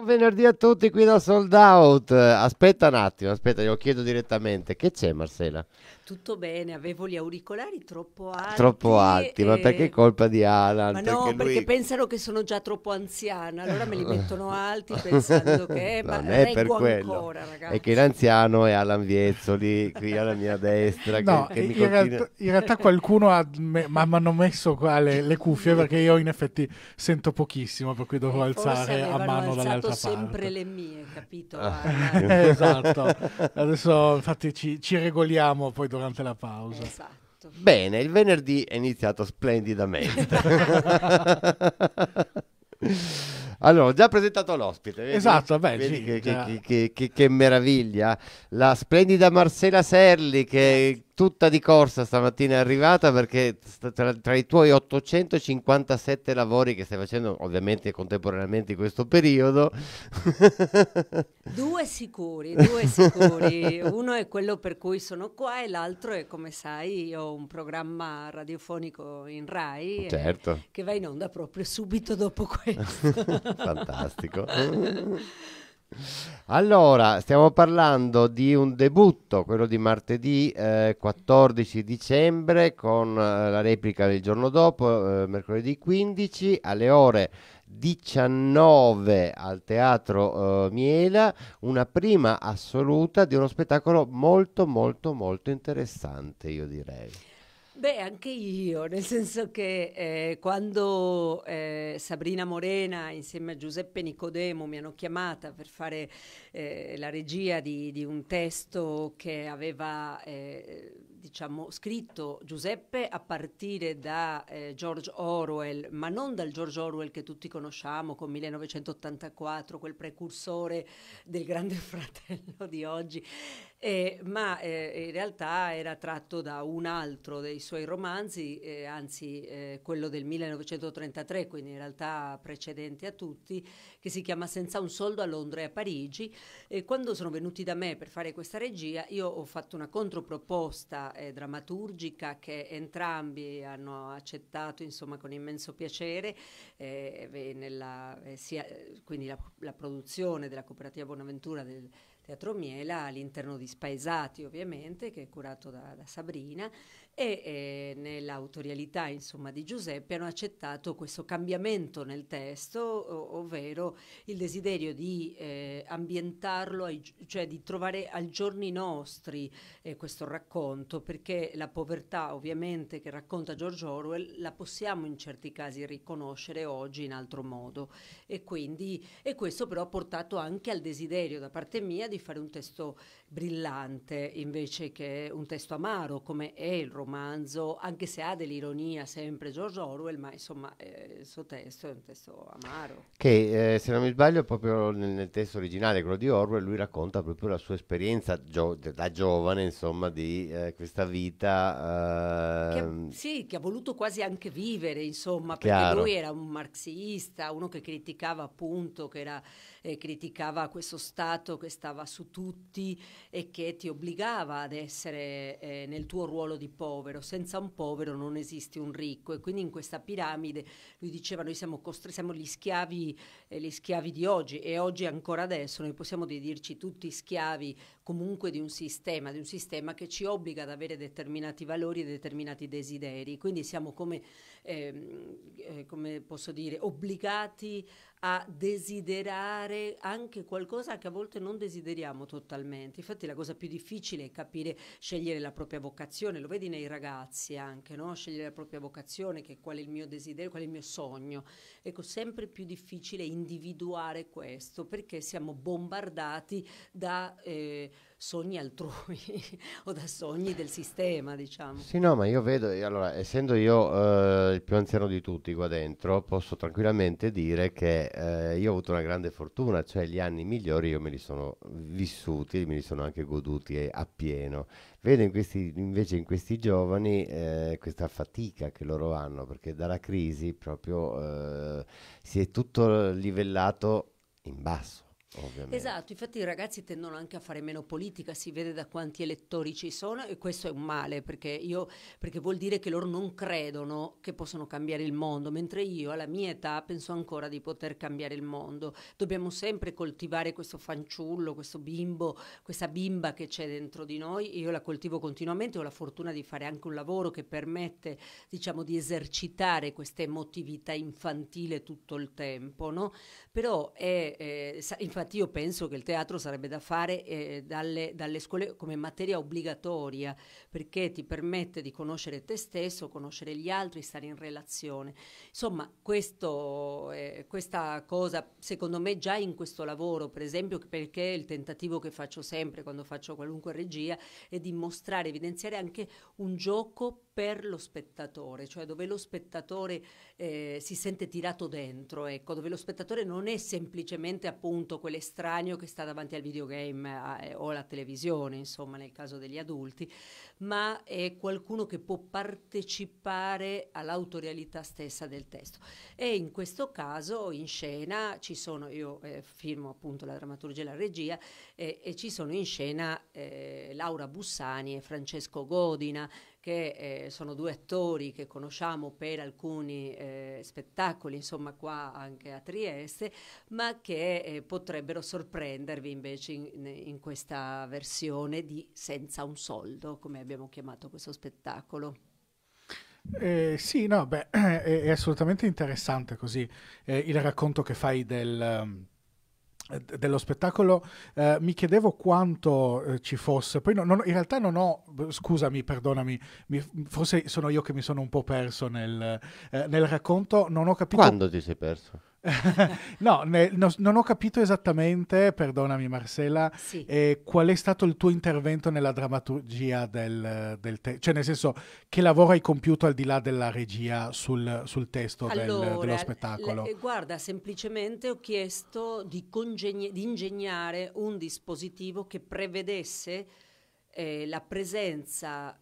Buon venerdì a tutti qui da Sold Out. Aspetta un attimo, aspetta, glielo chiedo direttamente. Che c'è Marcella? Tutto bene, avevo gli auricolari troppo alti. Troppo alti, e... ma perché è colpa di Alan? Ma no, perché, lui... perché, pensano che sono già troppo anziana, allora me li eh. mettono alti pensando che... Eh, non è per quello, ancora, ragazzi. è che l'anziano è Alan Viezzoli, qui alla mia destra. no, che, che in, continua... realtà, in, realtà, qualcuno ha, me, ma, ma hanno messo qua le, le, cuffie perché io in effetti sento pochissimo, per cui dovrò alzare a mano dall'altra parte. sempre le mie, capito? Ah. esatto, adesso infatti ci, ci regoliamo poi dopo durante la pausa. Esatto. Bene, il venerdì è iniziato splendidamente. Allora, ho già presentato l'ospite. Vedi? Esatto, beh, vedi sì, che, che, che, che, meraviglia. La splendida Marcella Serli che tutta di corsa stamattina è arrivata perché tra, tra, i tuoi 857 lavori che stai facendo ovviamente contemporaneamente in questo periodo due sicuri due sicuri uno è quello per cui sono qua e l'altro è come sai ho un programma radiofonico in Rai eh, certo. che va in onda proprio subito dopo questo fantastico Allora, stiamo parlando di un debutto, quello di martedì eh, 14 dicembre, con eh, la replica del giorno dopo, eh, mercoledì 15, alle ore 19 al Teatro eh, Miela, una prima assoluta di uno spettacolo molto molto molto interessante, io direi. Beh, anche io, nel senso che eh, quando eh, Sabrina Morena insieme a Giuseppe Nicodemo mi hanno chiamata per fare eh, la regia di, di, un testo che aveva eh, diciamo, scritto Giuseppe a partire da eh, George Orwell, ma non dal George Orwell che tutti conosciamo con 1984, quel precursore del grande fratello di oggi, eh, ma eh, in realtà era tratto da un altro dei suoi romanzi, eh, anzi eh, quello del 1933, quindi in realtà precedente a tutti, che si chiama Senza un soldo a Londra e a Parigi. E quando sono venuti da me per fare questa regia, io ho fatto una controproposta eh, drammaturgica che entrambi hanno accettato insomma, con immenso piacere, eh, nella, sia, quindi la, la, produzione della cooperativa Bonaventura del Teatro Miela all'interno di Spaesati ovviamente, che è curato da, da Sabrina, e eh, nell'autorialità insomma, di Giuseppe hanno accettato questo cambiamento nel testo, ovvero il desiderio di eh, ambientarlo, ai, cioè di trovare ai giorni nostri eh, questo racconto, perché la povertà ovviamente che racconta George Orwell la possiamo in certi casi riconoscere oggi in altro modo e quindi e questo però ha portato anche al desiderio da parte mia di di fare un testo brillante invece che un testo amaro come è il romanzo, anche se ha dell'ironia sempre George Orwell, ma insomma eh, il suo testo è un testo amaro. Che eh, se non mi sbaglio proprio nel, nel, testo originale, quello di Orwell, lui racconta proprio la sua esperienza gio- da giovane, insomma, di eh, questa vita. Che ha, ehm, sì, che ha voluto quasi anche vivere, insomma, perché Chiaro. lui era un marxista, uno che criticava appunto, che era eh, criticava questo Stato che stava su tutti e che ti obbligava ad essere eh, nel tuo ruolo di povero. Senza un povero non esiste un ricco e quindi in questa piramide lui diceva noi siamo, costri- siamo gli, schiavi, eh, gli schiavi di oggi e oggi ancora adesso noi possiamo dirci tutti schiavi comunque di un sistema, di un sistema che ci obbliga ad avere determinati valori e determinati desideri. Quindi siamo come, ehm, eh, come posso dire, obbligati a desiderare anche qualcosa che a volte non desideriamo totalmente. Infatti la cosa più difficile è capire, scegliere la propria vocazione, lo vedi nei ragazzi anche, no? scegliere la propria vocazione, che qual è il mio desiderio, qual è il mio sogno. Ecco, sempre più difficile individuare questo perché siamo bombardati da eh, sogni altrui o da sogni del sistema, diciamo. Sì, no, ma io vedo, allora, essendo io eh, il più anziano di tutti qua dentro, posso tranquillamente dire che eh, io ho avuto una grande fortuna, cioè gli anni migliori io me li sono vissuti, me li sono anche goduti appieno. Vedo in questi, invece in questi giovani eh, questa fatica che loro hanno, perché dalla crisi proprio eh, si è tutto livellato in basso Ovviamente. Esatto, infatti i ragazzi tendono anche a fare meno politica, si vede da quanti elettori ci sono e questo è un male perché, io, perché vuol dire che loro non credono che possono cambiare il mondo, mentre io alla mia età penso ancora di poter cambiare il mondo. Dobbiamo sempre coltivare questo fanciullo, questo bimbo, questa bimba che c'è dentro di noi, io la coltivo continuamente, ho la fortuna di fare anche un lavoro che permette diciamo, di esercitare questa emotività infantile tutto il tempo, no? però è, eh, infatti io penso che il teatro sarebbe da fare eh, dalle, dalle, scuole come materia obbligatoria, perché ti permette di conoscere te stesso, conoscere gli altri, stare in relazione. Insomma, questo, eh, questa cosa, secondo me, già in questo lavoro, per esempio, perché il tentativo che faccio sempre quando faccio qualunque regia è di mostrare, evidenziare anche un gioco per lo spettatore, cioè dove lo spettatore eh, si sente tirato dentro, ecco, dove lo spettatore non è semplicemente appunto quell'estraneo che sta davanti al videogame eh, o alla televisione, insomma, nel caso degli adulti, ma è qualcuno che può partecipare all'autorialità stessa del testo. E in questo caso in scena ci sono, io eh, firmo appunto la drammaturgia e la regia, eh, e ci sono in scena eh, Laura Bussani e Francesco Godina, che eh, sono due attori che conosciamo per alcuni eh, spettacoli, insomma qua anche a Trieste, ma che eh, potrebbero sorprendervi invece in, in, questa versione di Senza un soldo, come abbiamo chiamato questo spettacolo. Eh, sì, no, beh, è, è, assolutamente interessante così eh, il racconto che fai del... Um dello spettacolo eh, mi chiedevo quanto eh, ci fosse poi no, non, in realtà non ho scusami perdonami mi, forse sono io che mi sono un po' perso nel, eh, nel racconto non ho capito quando ti sei perso no, ne, no, non ho capito esattamente, perdonami Marcella, sì. eh, qual è stato il tuo intervento nella drammaturgia del, del testo, cioè nel senso che lavoro hai compiuto al di là della regia sul, sul testo allora, del, dello spettacolo. Le, eh, guarda, semplicemente ho chiesto di, congegn- di ingegnare un dispositivo che prevedesse eh, la presenza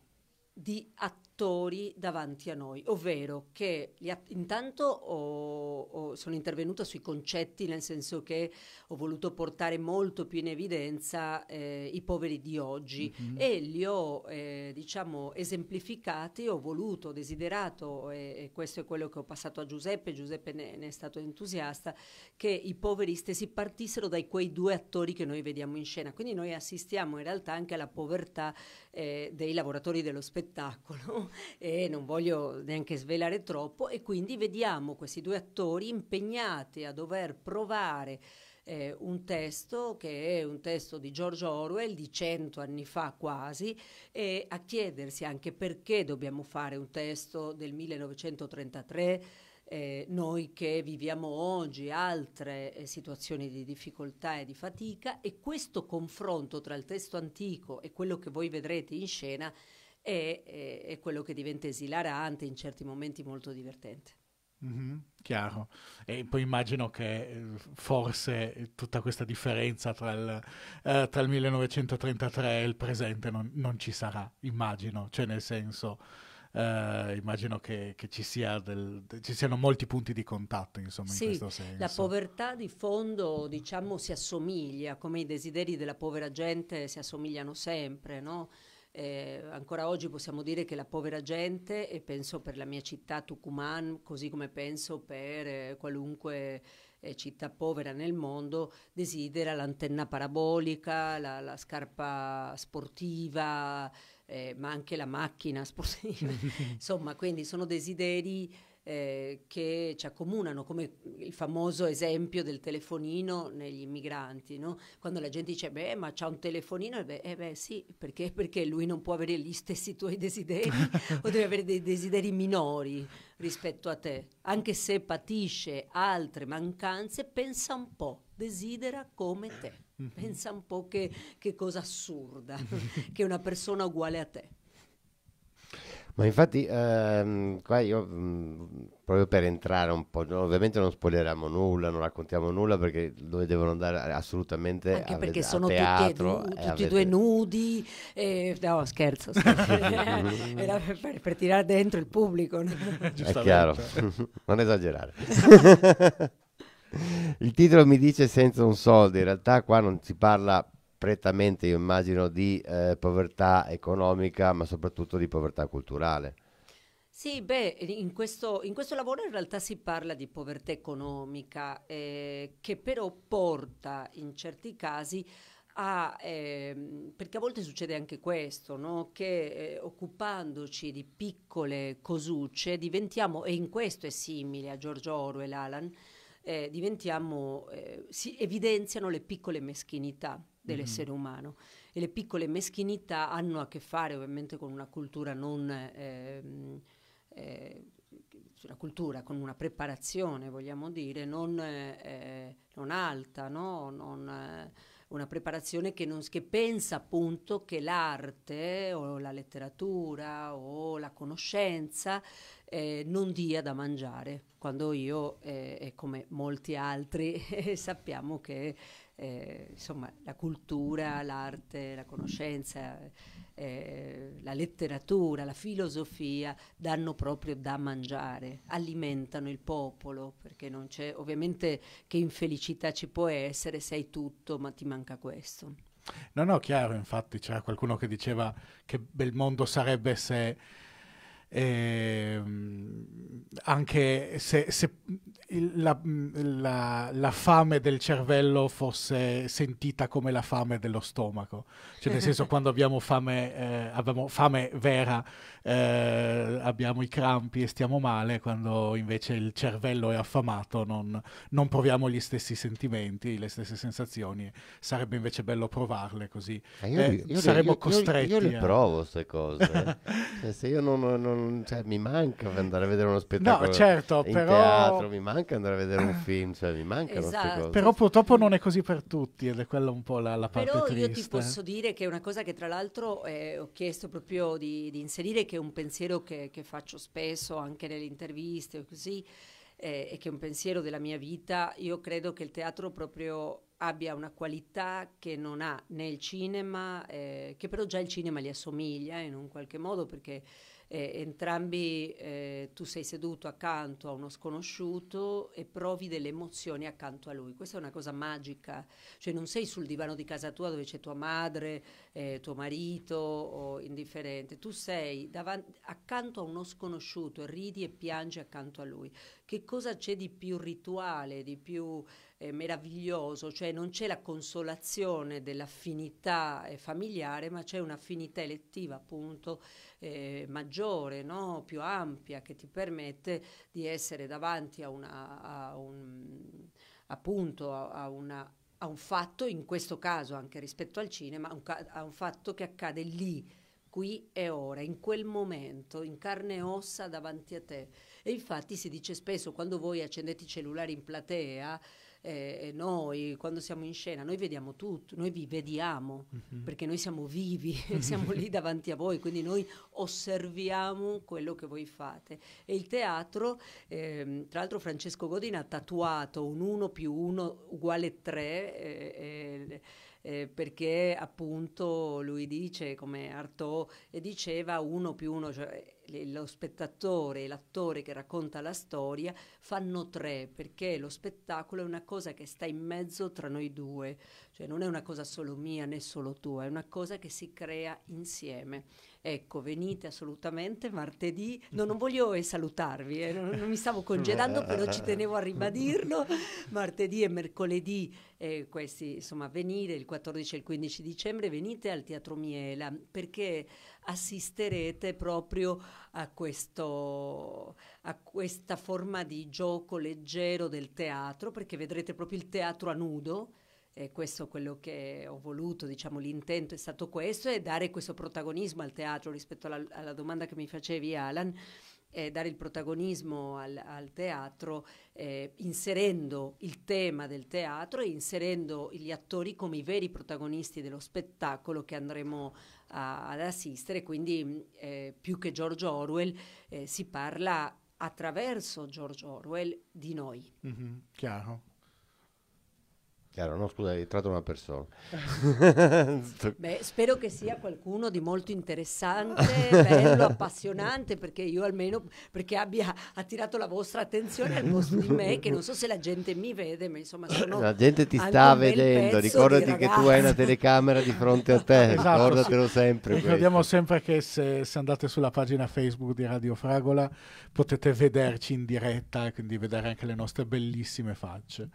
di attori attori davanti a noi, ovvero che att- intanto ho, ho, sono intervenuta sui concetti, nel senso che ho voluto portare molto più in evidenza eh, i poveri di oggi mm-hmm. e li ho eh, diciamo esemplificati, ho voluto, ho desiderato, e, e, questo è quello che ho passato a Giuseppe, Giuseppe ne, ne è stato entusiasta, che i poveri stessi partissero dai quei due attori che noi vediamo in scena, quindi noi assistiamo in realtà anche alla povertà eh, dei lavoratori dello spettacolo e non voglio neanche svelare troppo e quindi vediamo questi due attori impegnati a dover provare eh, un testo che è un testo di George Orwell di cento anni fa quasi e a chiedersi anche perché dobbiamo fare un testo del 1933 eh, noi che viviamo oggi altre eh, situazioni di difficoltà e di fatica e questo confronto tra il testo antico e quello che voi vedrete in scena e, e, e quello che diventa esilarante, in certi momenti molto divertente. Mm-hmm, chiaro. E poi immagino che eh, forse tutta questa differenza tra il, eh, tra il 1933 e il presente non, non, ci sarà, immagino, cioè nel senso, eh, immagino che, che ci, sia del, ci, siano molti punti di contatto, insomma, sì, in questo senso. La povertà di fondo, diciamo, si assomiglia, come i desideri della povera gente si assomigliano sempre, no? Eh, ancora oggi possiamo dire che la povera gente, e penso per la mia città Tucumán, così come penso per eh, qualunque eh, città povera nel mondo, desidera l'antenna parabolica, la, la scarpa sportiva, eh, ma anche la macchina sportiva. Insomma, quindi sono desideri eh, che ci accomunano, come il famoso esempio del telefonino negli immigranti, no? quando la gente dice beh ma c'ha un telefonino, e beh, eh, beh sì, perché? perché lui non può avere gli stessi tuoi desideri o deve avere dei desideri minori rispetto a te, anche se patisce altre mancanze, pensa un po', desidera come te, mm-hmm. pensa un po' che, che cosa assurda che una persona uguale a te. Ma infatti, ehm, qua io mh, mm, proprio per entrare un po', no, ovviamente non spoileriamo nulla, non raccontiamo nulla perché dove devono andare assolutamente Anche a, perché a sono teatro. Tutti, e nu- eh, tutti due nudi, e... Eh, no scherzo, scherzo. era per, per, per, tirare dentro il pubblico. No? È chiaro, non esagerare. Il titolo mi dice senza un soldo, in realtà qua non si parla prettamente, io immagino, di eh, povertà economica, ma soprattutto di povertà culturale. Sì, beh, in questo, in questo lavoro in realtà si parla di povertà economica, eh, che però porta in certi casi a, eh, perché a volte succede anche questo, no? che eh, occupandoci di piccole cosucce diventiamo, e in questo è simile a Giorgio Orwell, Alan, eh, diventiamo, eh, si evidenziano le piccole meschinità dell'essere mm-hmm. umano e le piccole meschinità hanno a che fare ovviamente con una cultura non... Ehm, eh, una cultura con una preparazione, vogliamo dire, non, eh, non alta, no? non, eh, una preparazione che, non, che, pensa appunto che l'arte o la letteratura o la conoscenza eh, non dia da mangiare, quando io eh, come molti altri sappiamo che eh, insomma, la cultura, l'arte, la conoscenza, eh, la letteratura, la filosofia danno proprio da mangiare, alimentano il popolo, perché non c'è, ovviamente che infelicità ci può essere se hai tutto, ma ti manca questo. No, no, chiaro, infatti c'era qualcuno che diceva che bel mondo sarebbe se eh, anche se, se la, la, la, fame del cervello fosse sentita come la fame dello stomaco, cioè nel senso quando abbiamo fame, eh, abbiamo fame vera eh, abbiamo i crampi e stiamo male, quando invece il cervello è affamato non, non, proviamo gli stessi sentimenti, le stesse sensazioni, sarebbe invece bello provarle così. Eh, io, eh, io, saremmo io, costretti. Io, le eh. provo queste cose, cioè, se io non, non non, cioè, mi manca andare a vedere uno spettacolo. No, certo, in però... teatro, mi manca andare a vedere un film, cioè mi mancano queste esatto. cose. Però purtroppo non è così per tutti ed è quella un po' la, la parte però triste. Però io ti posso dire che è una cosa che tra l'altro eh, ho chiesto proprio di, di, inserire, che è un pensiero che, che faccio spesso anche nelle interviste o così, eh, e che è un pensiero della mia vita. Io credo che il teatro proprio abbia una qualità che non ha né il cinema, eh, che però già il cinema gli assomiglia eh, in un qualche modo perché eh, entrambi eh, tu sei seduto accanto a uno sconosciuto e provi delle emozioni accanto a lui. Questa è una cosa magica, cioè non sei sul divano di casa tua dove c'è tua madre, eh, tuo marito o indifferente, tu sei davanti, accanto a uno sconosciuto, ridi e piangi accanto a lui che cosa c'è di più rituale, di più eh, meraviglioso, cioè non c'è la consolazione dell'affinità eh, familiare, ma c'è un'affinità elettiva appunto eh, maggiore, no? più ampia, che ti permette di essere davanti a, una, a un, appunto, a, a una a un fatto, in questo caso anche rispetto al cinema, un ca- a un fatto che accade lì, qui e ora, in quel momento, in carne e ossa davanti a te. E infatti si dice spesso quando voi accendete i cellulari in platea, eh, noi quando siamo in scena, noi vediamo tutto, noi vi vediamo mm-hmm. perché noi siamo vivi, siamo lì davanti a voi, quindi noi osserviamo quello che voi fate. E il teatro, ehm, tra l'altro Francesco Godin ha tatuato un 1 più 1 uguale 3. Eh, eh, eh, perché appunto lui dice, come Artaud diceva, uno più uno, cioè lo spettatore e l'attore che racconta la storia fanno tre, perché lo spettacolo è una cosa che sta in mezzo tra noi due, cioè non è una cosa solo mia né solo tua, è una cosa che si crea insieme. Ecco, venite assolutamente martedì, no, non voglio eh, salutarvi, eh, non, non, mi stavo congedando, però ci tenevo a ribadirlo, martedì e mercoledì eh, questi, insomma, venire il 14 e il 15 dicembre, venite al Teatro Miela, perché assisterete proprio a, questo, a questa forma di gioco leggero del teatro, perché vedrete proprio il teatro a nudo. E questo è quello che ho voluto, diciamo, l'intento è stato questo, è dare questo protagonismo al teatro rispetto alla, alla domanda che mi facevi Alan, eh, dare il protagonismo al, al teatro eh, inserendo il tema del teatro e inserendo gli attori come i veri protagonisti dello spettacolo che andremo a, ad assistere, quindi mm, eh, più che George Orwell eh, si parla attraverso George Orwell di noi. Mm-hmm, chiaro. Chiaro, no scusa, hai tratto una persona. Beh, spero che sia qualcuno di molto interessante, bello, appassionante, perché io almeno, perché abbia attirato la vostra attenzione al posto di me, che non so se la gente mi vede, ma insomma sono... La gente ti sta vedendo, ricordati che tu hai una telecamera di fronte a te, esatto, ricordatelo sempre. Ricordiamo sempre che se, se, andate sulla pagina Facebook di Radio Fragola potete vederci in diretta, quindi vedere anche le nostre bellissime facce.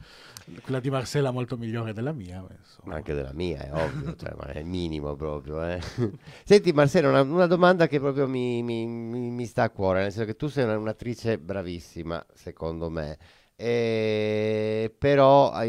Quella di Marcella molto molto migliore della mia. Ma, anche della mia, è ovvio, cioè, ma è minimo proprio. Eh. Senti Marcello, una, una, domanda che proprio mi, mi, mi, sta a cuore, nel senso che tu sei un'attrice bravissima, secondo me. Eh, però eh,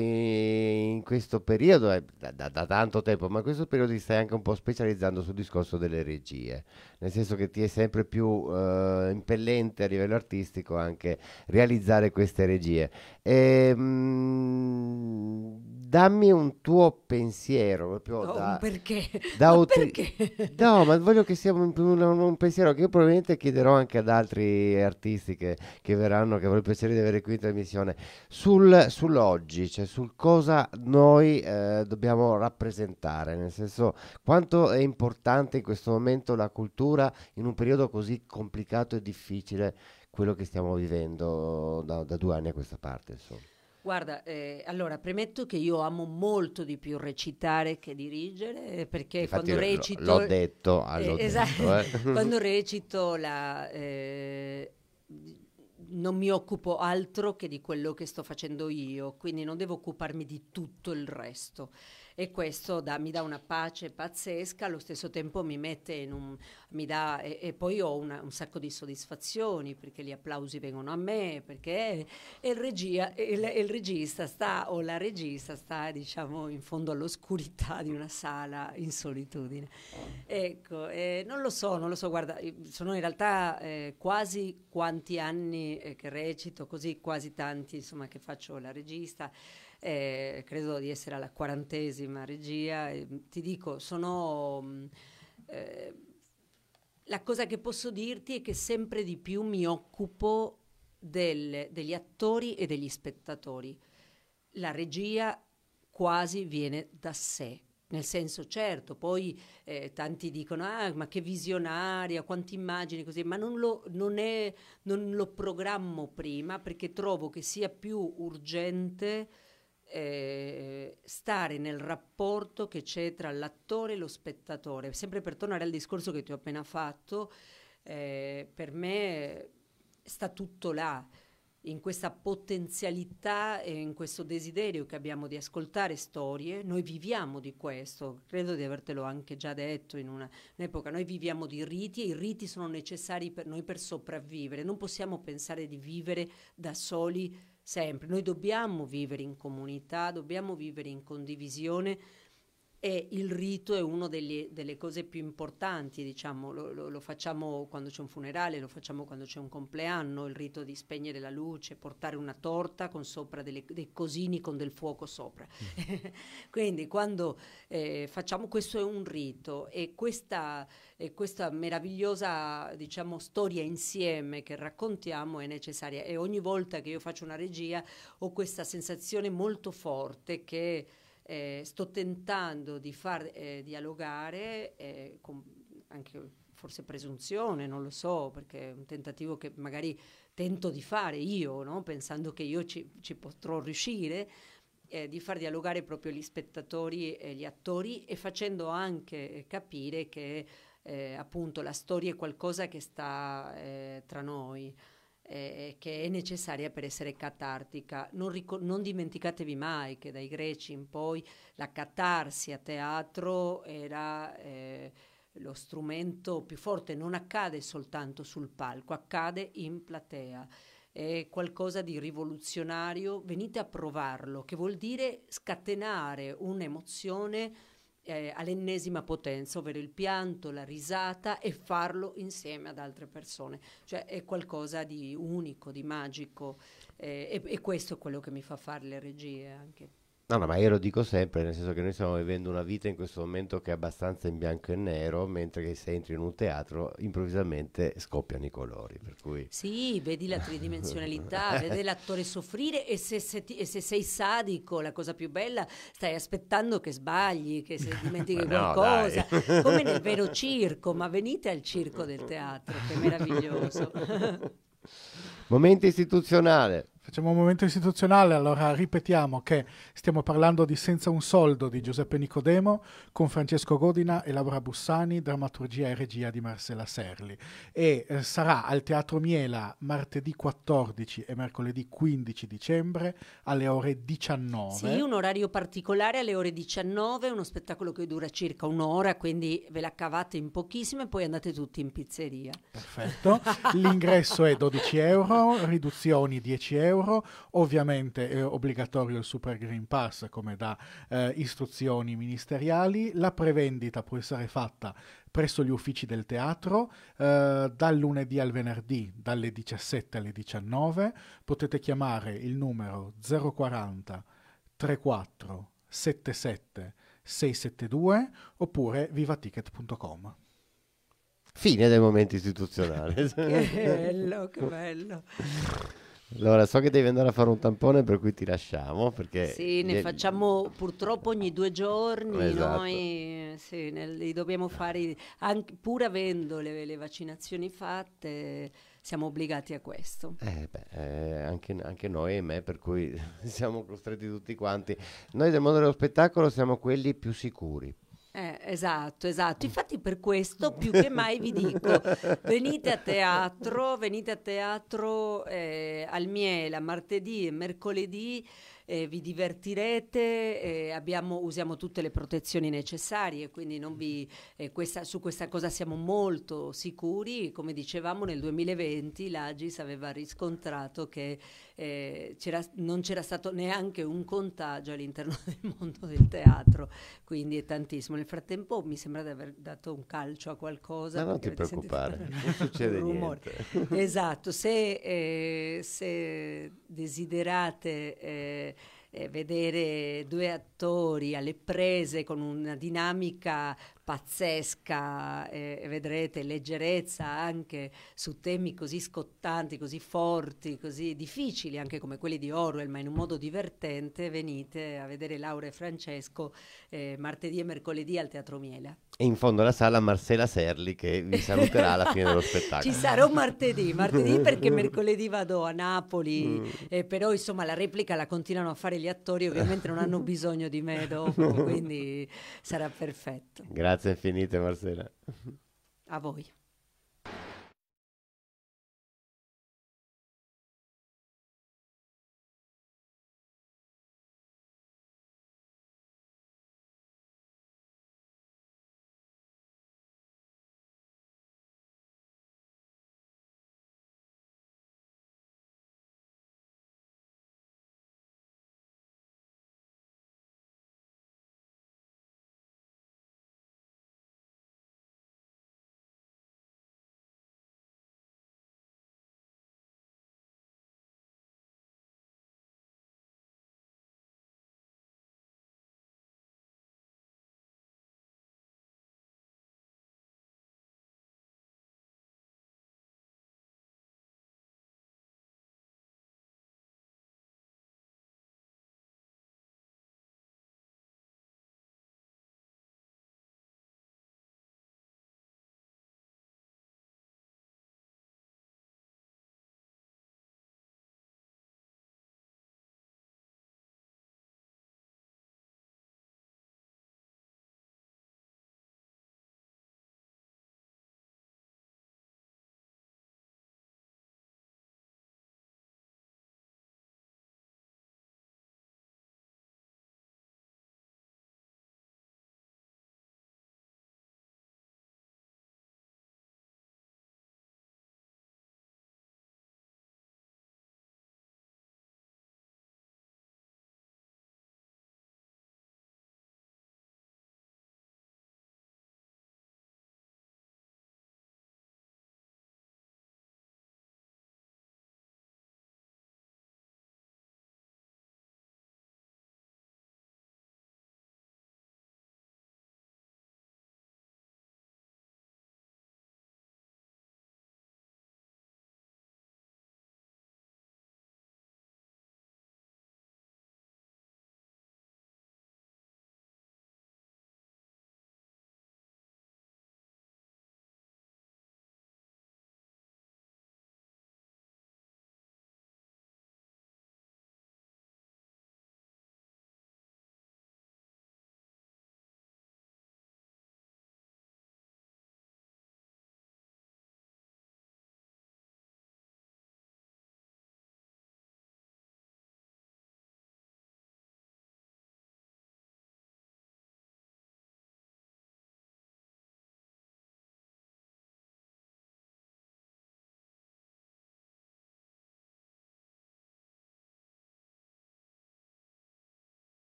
in questo periodo, eh, da, da, tanto tempo, ma in questo periodo ti stai anche un po' specializzando sul discorso delle regie, nel senso che ti è sempre più eh, impellente a livello artistico anche realizzare queste regie. E, ehm, mh, dammi un tuo pensiero, proprio oh, da, perché? da ma perché? No, ma voglio che sia un, un, un, pensiero che io probabilmente chiederò anche ad altri artisti che, che verranno, che avrò il piacere di avere qui in trasmissione conversazione sul, sull'oggi, cioè sul cosa noi eh, dobbiamo rappresentare, nel senso quanto è importante in questo momento la cultura in un periodo così complicato e difficile quello che stiamo vivendo da, da due anni a questa parte. Insomma. Guarda, eh, allora premetto che io amo molto di più recitare che dirigere perché Infatti quando recito... L'ho detto, ah, eh, esatto, detto eh. quando recito la eh, non mi occupo altro che di quello che sto facendo io, quindi non devo occuparmi di tutto il resto e questo da, mi dà una pace pazzesca, allo stesso tempo mi mette in un... Mi dà, e, e poi ho una, un sacco di soddisfazioni perché gli applausi vengono a me, perché il, regia, il, il regista sta o la regista sta diciamo in fondo all'oscurità di una sala in solitudine. Ecco, eh, non lo so, non lo so, guarda, sono in realtà eh, quasi quanti anni eh, che recito, così quasi tanti insomma che faccio la regista eh, credo di essere alla quarantesima regia, eh, ti dico, sono... Mm, eh, la cosa che posso dirti è che sempre di più mi occupo del, degli attori e degli spettatori. La regia quasi viene da sé, nel senso certo, poi eh, tanti dicono ah ma che visionaria, quante immagini così, ma non lo, non è, non lo programmo prima perché trovo che sia più urgente eh, stare nel rapporto che c'è tra l'attore e lo spettatore. Sempre per tornare al discorso che ti ho appena fatto, eh, per me sta tutto là, in questa potenzialità e in questo desiderio che abbiamo di ascoltare storie. Noi viviamo di questo, credo di avertelo anche già detto in una, un'epoca, noi viviamo di riti e i riti sono necessari per noi per sopravvivere, non possiamo pensare di vivere da soli sempre. Noi dobbiamo vivere in comunità, dobbiamo vivere in condivisione e il rito è una delle cose più importanti, diciamo, lo, lo, lo, facciamo quando c'è un funerale, lo facciamo quando c'è un compleanno, il rito di spegnere la luce, portare una torta con sopra delle, dei cosini con del fuoco sopra. Mm. Quindi quando eh, facciamo questo è un rito e questa, e questa meravigliosa diciamo, storia insieme che raccontiamo è necessaria e ogni volta che io faccio una regia ho questa sensazione molto forte che eh, sto tentando di far eh, dialogare eh, con anche forse presunzione, non lo so, perché è un tentativo che magari tento di fare io, no? pensando che io ci, ci potrò riuscire, eh, di far dialogare proprio gli spettatori e gli attori e facendo anche capire che eh, appunto la storia è qualcosa che sta eh, tra noi eh, che è necessaria per essere catartica. Non, ricor- non, dimenticatevi mai che dai greci in poi la catarsi a teatro era eh, lo strumento più forte, non accade soltanto sul palco, accade in platea. È qualcosa di rivoluzionario, venite a provarlo, che vuol dire scatenare un'emozione eh, all'ennesima potenza, ovvero il pianto, la risata e farlo insieme ad altre persone. Cioè è qualcosa di unico, di magico eh, e, e questo è quello che mi fa fare le regie anche. No, no, ma io lo dico sempre, nel senso che noi stiamo vivendo una vita in questo momento che è abbastanza in bianco e nero, mentre che se entri in un teatro improvvisamente scoppiano i colori. Cui... Sì, vedi la tridimensionalità, vedi l'attore soffrire e se, se, ti, e se, sei sadico, la cosa più bella, stai aspettando che sbagli, che se dimentichi no, qualcosa, dai. come nel vero circo, ma venite al circo del teatro, che è meraviglioso. Momento istituzionale. Facciamo un momento istituzionale, allora ripetiamo che stiamo parlando di Senza un soldo di Giuseppe Nicodemo con Francesco Godina e Laura Bussani, drammaturgia e regia di Marcella Serli. E eh, sarà al Teatro Miela martedì 14 e mercoledì 15 dicembre alle ore 19. Sì, un orario particolare alle ore 19, uno spettacolo che dura circa un'ora, quindi ve la cavate in pochissimo e poi andate tutti in pizzeria. Perfetto. L'ingresso è 12 euro, riduzioni 10 euro euro. Ovviamente è obbligatorio il Super Green Pass come da eh, istruzioni ministeriali. La prevendita può essere fatta presso gli uffici del teatro eh, dal lunedì al venerdì dalle 17 alle 19. Potete chiamare il numero 040 34 77 672 oppure vivaticket.com. Fine del momento istituzionale. che bello, che bello. Allora, so che devi andare a fare un tampone, per cui ti lasciamo. Perché sì, ne gli... facciamo purtroppo ogni due giorni. Esatto. Noi sì, ne, li dobbiamo fare, anche, pur avendo le, le, vaccinazioni fatte, siamo obbligati a questo. Eh beh, eh, anche, anche, noi e me, per cui siamo costretti tutti quanti. Noi del mondo dello spettacolo siamo quelli più sicuri, eh, esatto, esatto. Infatti per questo più che mai vi dico, venite a teatro, venite a teatro eh, al Miela martedì e mercoledì, eh, vi divertirete, eh, abbiamo, usiamo tutte le protezioni necessarie, quindi vi, eh, questa, su questa cosa siamo molto sicuri. Come dicevamo nel 2020 l'Agis aveva riscontrato che eh, c'era, non c'era stato neanche un contagio all'interno del mondo del teatro, quindi è tantissimo. Nel frattempo mi sembra di aver dato un calcio a qualcosa. Ma non ti preoccupare, non succede niente. Esatto, se, eh, se desiderate... Eh, eh, vedere due attori alle prese con una dinamica pazzesca, eh, vedrete, leggerezza anche su temi così scottanti, così forti, così difficili anche come quelli di Orwell, ma in un modo divertente, venite a vedere Laura e Francesco eh, martedì e mercoledì al Teatro Miela. E in fondo alla sala Marcella Serli che vi saluterà alla fine dello spettacolo. Ci sarò martedì, martedì perché mercoledì vado a Napoli, mm. eh, però insomma la replica la continuano a fare gli attori, ovviamente non hanno bisogno di me dopo, quindi sarà perfetto. Grazie. Grazie infinite Marcella. A voi.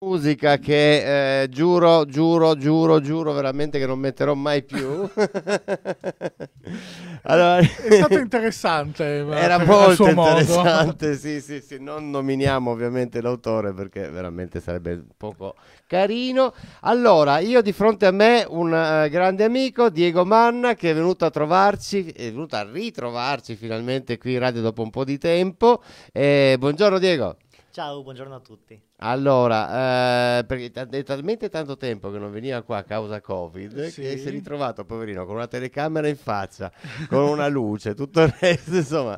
musica che eh, giuro, giuro, giuro, giuro veramente che non metterò mai più. allora, è stato interessante. Eh, Era molto interessante, sì, sì, sì. Non nominiamo ovviamente l'autore perché veramente sarebbe poco carino. Allora, io di fronte a me un uh, grande amico, Diego Manna, che è venuto a trovarci, è venuto a ritrovarci finalmente qui in radio dopo un po' di tempo. Eh, buongiorno Diego. Ciao, buongiorno a tutti. Allora, eh, perché è talmente tanto tempo che non veniva qua a causa Covid sì. che si è ritrovato, poverino, con una telecamera in faccia, con una luce, tutto il resto, insomma.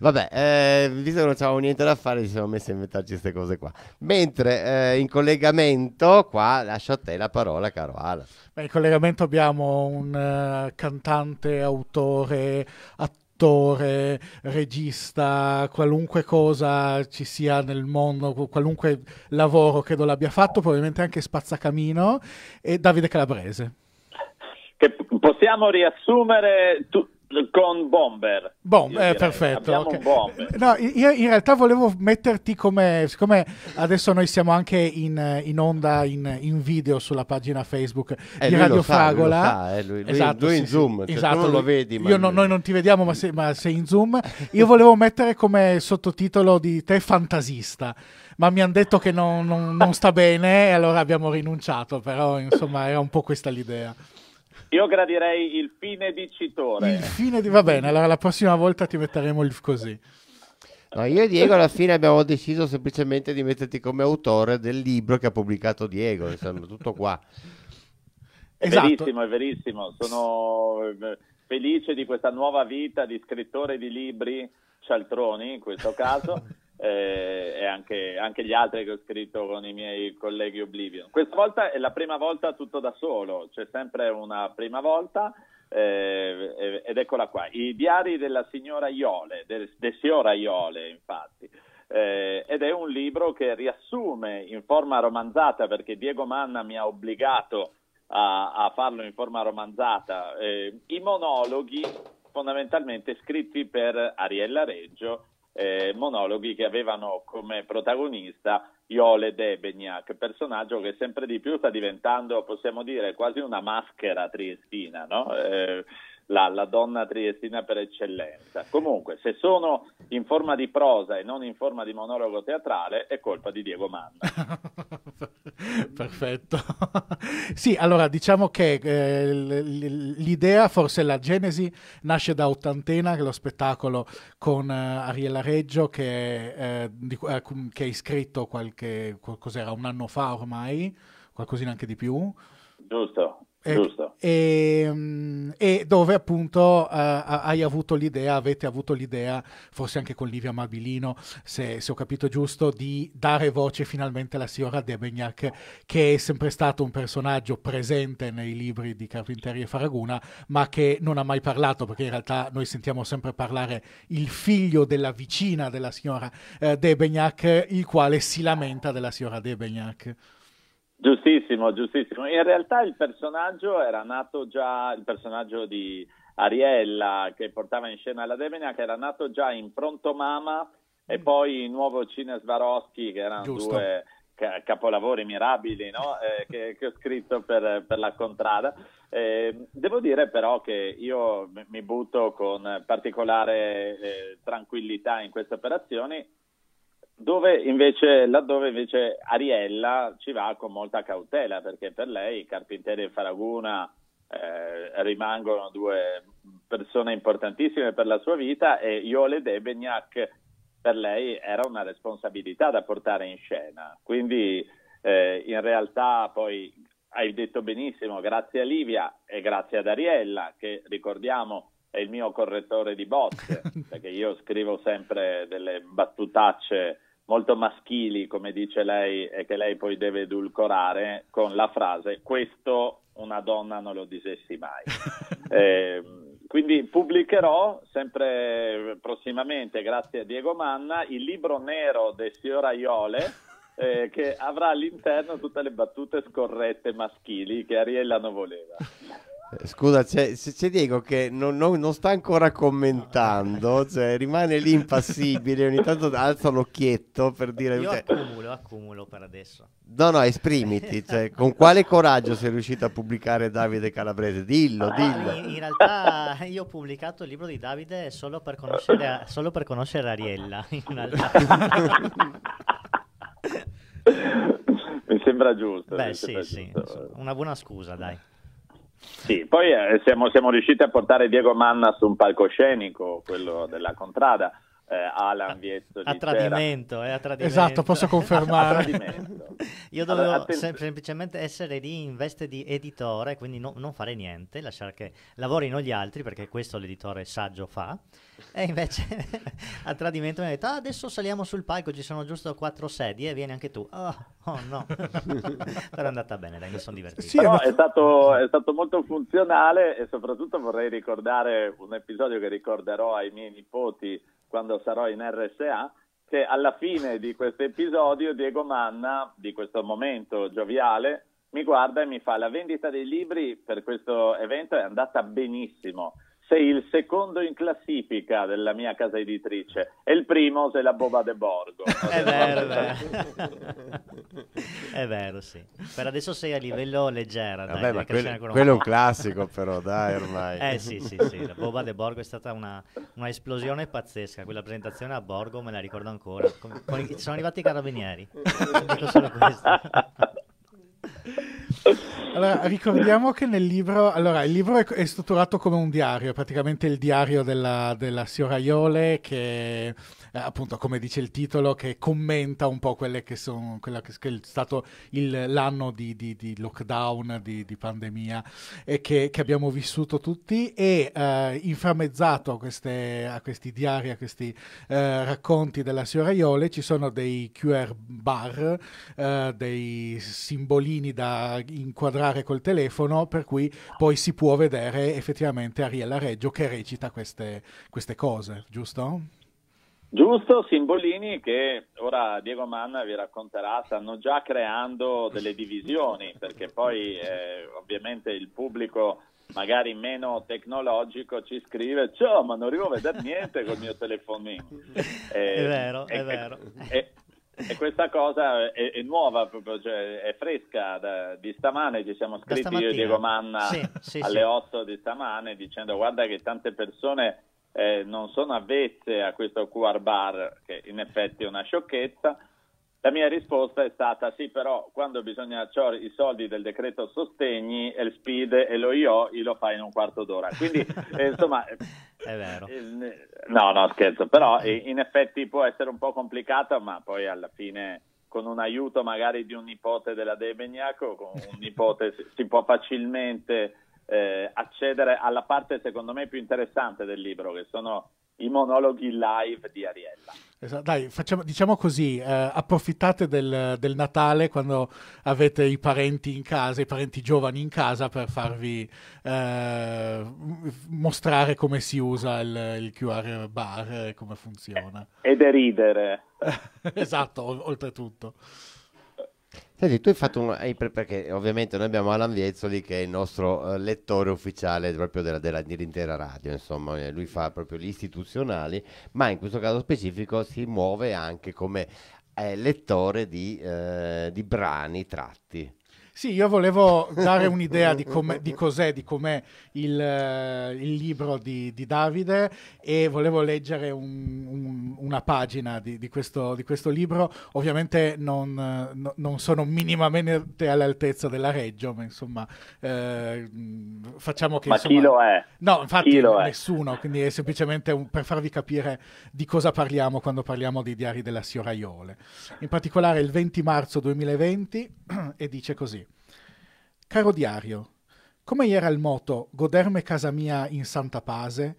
Vabbè, eh, visto che non avevamo niente da fare, ci siamo messi a inventarci queste cose qua. Mentre eh, in collegamento, qua lascio a te la parola, caro Ala. in collegamento abbiamo un uh, cantante, autore, attore attore, regista, qualunque cosa ci sia nel mondo, qualunque lavoro credo l'abbia fatto, probabilmente anche Spazzacamino e Davide Calabrese. Che possiamo riassumere tu- con bomber. Bom, eh, perfetto. Okay. Bomber. No, io in realtà volevo metterti come, siccome adesso noi siamo anche in, eh, in onda in, in, video sulla pagina Facebook eh, di Radio Fragola. Tu in zoom, tu lo vedi. Ma no, noi non ti vediamo, ma sei, ma sei in zoom. Io volevo mettere come sottotitolo di te fantasista ma mi hanno detto che non, non, non, sta bene e allora abbiamo rinunciato, però insomma era un po' questa l'idea. Io gradirei il fine dicitore. Il fine di... Va bene, allora la prossima volta ti metteremo il così. No, io e Diego alla fine abbiamo deciso semplicemente di metterti come autore del libro che ha pubblicato Diego, insomma, tutto qua. Esatto. È verissimo, è verissimo. Sono eh, felice di questa nuova vita di scrittore di libri, cialtroni in questo caso, eh, e anche, anche, gli altri che ho scritto con i miei colleghi Oblivion. Questa volta è la prima volta tutto da solo, c'è sempre una prima volta eh, ed eccola qua, i diari della signora Iole, del, de signora Iole infatti. Eh, ed è un libro che riassume in forma romanzata perché Diego Manna mi ha obbligato a, a farlo in forma romanzata eh, i monologhi fondamentalmente scritti per Ariella Reggio eh, monologhi che avevano come protagonista Iole Debegnac, personaggio che sempre di più sta diventando, possiamo dire, quasi una maschera triestina, no? eh, la, la, donna triestina per eccellenza. Comunque, se sono in forma di prosa e non in forma di monologo teatrale, è colpa di Diego Manna. Perfetto. sì, allora diciamo che eh, l'idea, forse la genesi, nasce da Ottantena, che è lo spettacolo con eh, Ariella Reggio, che, eh, di, eh, che è iscritto qualche, cos'era, un anno fa ormai, qualcosina anche di più. Giusto, e, eh, ehm, e, dove appunto uh, hai avuto l'idea, avete avuto l'idea, forse anche con Livia Mabilino, se, se, ho capito giusto, di dare voce finalmente alla signora Debegnac, che è sempre stato un personaggio presente nei libri di Carpinteri e Faraguna, ma che non ha mai parlato, perché in realtà noi sentiamo sempre parlare il figlio della vicina della signora eh, Debegnac, il quale si lamenta della signora Debegnac. Giustissimo, giustissimo. In realtà il personaggio era nato già, il personaggio di Ariella che portava in scena la Demenia, che era nato già in Pronto Mama e mm. poi in Nuovo Cine Swarovski, che erano Giusto. due capolavori mirabili no? eh, che, che, ho scritto per, per la contrada. Eh, devo dire però che io mi butto con particolare eh, tranquillità in queste operazioni dove invece, laddove invece Ariella ci va con molta cautela, perché per lei Carpinteri e Faraguna eh, rimangono due persone importantissime per la sua vita e Iole Debegnac per lei era una responsabilità da portare in scena. Quindi eh, in realtà poi hai detto benissimo, grazie a Livia e grazie ad Ariella, che ricordiamo è il mio correttore di bozze, perché io scrivo sempre delle battutacce molto maschili, come dice lei, e che lei poi deve edulcorare con la frase questo una donna non lo disessi mai. eh, quindi pubblicherò sempre prossimamente, grazie a Diego Manna, il libro nero del signor Aiole. Eh, che avrà all'interno tutte le battute scorrette maschili che Ariella non voleva. Eh, scusa, c'è, c'è, Diego che non, non, non sta ancora commentando, cioè rimane lì impassibile, ogni tanto alza l'occhietto per dire... Io cioè accumulo, accumulo per adesso. No, no, esprimiti, cioè, con quale coraggio sei riuscito a pubblicare Davide Calabrese? Dillo, ah, dillo. In, in realtà io ho pubblicato il libro di Davide solo per conoscere, solo per conoscere Ariella, mi sembra giusto. Beh, sembra sì, giusto. una buona scusa, dai. Sì, poi eh, siamo, siamo, riusciti a portare Diego Manna su un palcoscenico, quello della Contrada, eh, Alan Viezzo a, tradimento, eh, a tradimento. Esatto, posso confermare. Io dovevo allora, sem- semplicemente essere lì in veste di editore, quindi no- non fare niente, lasciare che lavorino gli altri, perché questo l'editore saggio fa. E invece a tradimento mi ha detto, ah, adesso saliamo sul palco, ci sono giusto quattro sedie, e vieni anche tu. Oh, oh no. Però è andata bene, dai, mi sono divertito. Sì, Però è stato, è stato molto funzionale e soprattutto vorrei ricordare un episodio che ricorderò ai miei nipoti quando sarò in RSA, che alla fine di questo episodio Diego Manna, di questo momento gioviale, mi guarda e mi fa la vendita dei libri per questo evento è andata benissimo sei il secondo in classifica della mia casa editrice e il primo sei la Boba de Borgo. è vero, è vero. è vero, sì. Per adesso sei a livello leggera. Vabbè, dai, quello, quello è un classico però, dai, ormai. eh sì, sì, sì, la Boba de Borgo è stata una, una esplosione pazzesca. Quella presentazione a Borgo me la ricordo ancora. Con, con, sono arrivati i carabinieri. Dico solo questo. Allora, ricordiamo che nel libro, allora, il libro è, è, strutturato come un diario, è praticamente il diario della, della Siora Iole che eh, appunto come dice il titolo, che commenta un po' quelle che sono quella che, che è stato il, l'anno di, di, di lockdown, di, di, pandemia e che, che, abbiamo vissuto tutti e eh, inframezzato a, queste, a, questi diari, a questi eh, racconti della signora Iole ci sono dei QR bar, eh, dei simbolini da inquadrare col telefono per cui poi si può vedere effettivamente Ariella Reggio che recita queste, queste cose, giusto? Giusto, Simbolini che ora Diego Manna vi racconterà, stanno già creando delle divisioni perché poi eh, ovviamente il pubblico magari meno tecnologico ci scrive ciao ma non riesco a vedere niente col mio telefonino. Eh, è vero, è, è vero. È, e questa cosa è, è nuova, proprio, cioè, è fresca da, di stamane. Ci siamo scritti io e Diego Manna sì, sì, alle sì. 8 di stamane dicendo: Guarda, che tante persone eh, non sono avvezze a questo QR bar, che in effetti è una sciocchezza, la mia risposta è stata sì, però quando bisogna i soldi del decreto sostegni, il Speed e lo IO, lo fa in un quarto d'ora. Quindi, eh, insomma... Eh, è vero. Eh, no, no, scherzo, però in effetti può essere un po' complicata, ma poi alla fine con un aiuto magari di un nipote della Debeniaco, con un nipote si può facilmente eh, accedere alla parte secondo me più interessante del libro, che sono i monologhi live di Ariella. Esatto, dai, facciamo, diciamo così, eh, approfittate del, del, Natale quando avete i parenti in casa, i parenti giovani in casa per farvi eh, mostrare come si usa il, il QR bar, e come funziona. E eh, deridere. esatto, oltretutto. Senti, tu hai fatto un... perché ovviamente noi abbiamo Alan Viezzoli che è il nostro eh, lettore ufficiale proprio della, della, dell'intera radio, insomma, eh, lui fa proprio gli istituzionali, ma in questo caso specifico si muove anche come eh, lettore di, eh, di brani tratti. Sì, io volevo dare un'idea di, di cos'è, di com'è il, eh, il libro di, di, Davide e volevo leggere un, un, una pagina di questo, di, questo, libro. Ovviamente non, no, non, sono minimamente all'altezza della Reggio, ma insomma eh, facciamo che... Ma insomma, chi lo è? No, infatti nessuno, è? quindi è semplicemente un, per farvi capire di cosa parliamo quando parliamo dei diari della Siora Iole. In particolare il 20 marzo 2020 e dice così. Caro diario, come era il moto goderme casa mia in santa pace,